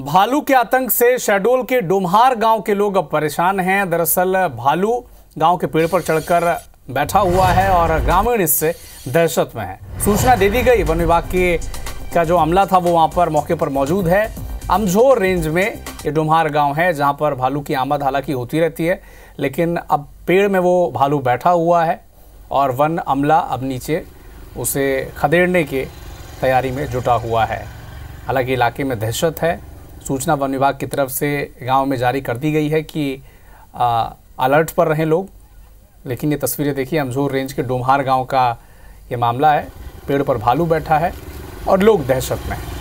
भालू के आतंक से शहडोल के डुमहार गांव के लोग अब परेशान हैं दरअसल भालू गांव के पेड़ पर चढ़कर बैठा हुआ है और ग्रामीण इससे दहशत में है सूचना दे दी गई वन विभाग के का जो अमला था वो वहां पर मौके पर मौजूद है अमझोर रेंज में ये डुमहार गांव है जहां पर भालू की आमद हालांकि होती रहती है लेकिन अब पेड़ में वो भालू बैठा हुआ है और वन अमला अब नीचे उसे खदेड़ने के तैयारी में जुटा हुआ है हालांकि इलाके में दहशत है सूचना वन विभाग की तरफ से गांव में जारी कर दी गई है कि आ, अलर्ट पर रहें लोग लेकिन ये तस्वीरें देखिए अमजोर रेंज के डोमहार गांव का ये मामला है पेड़ पर भालू बैठा है और लोग दहशत में हैं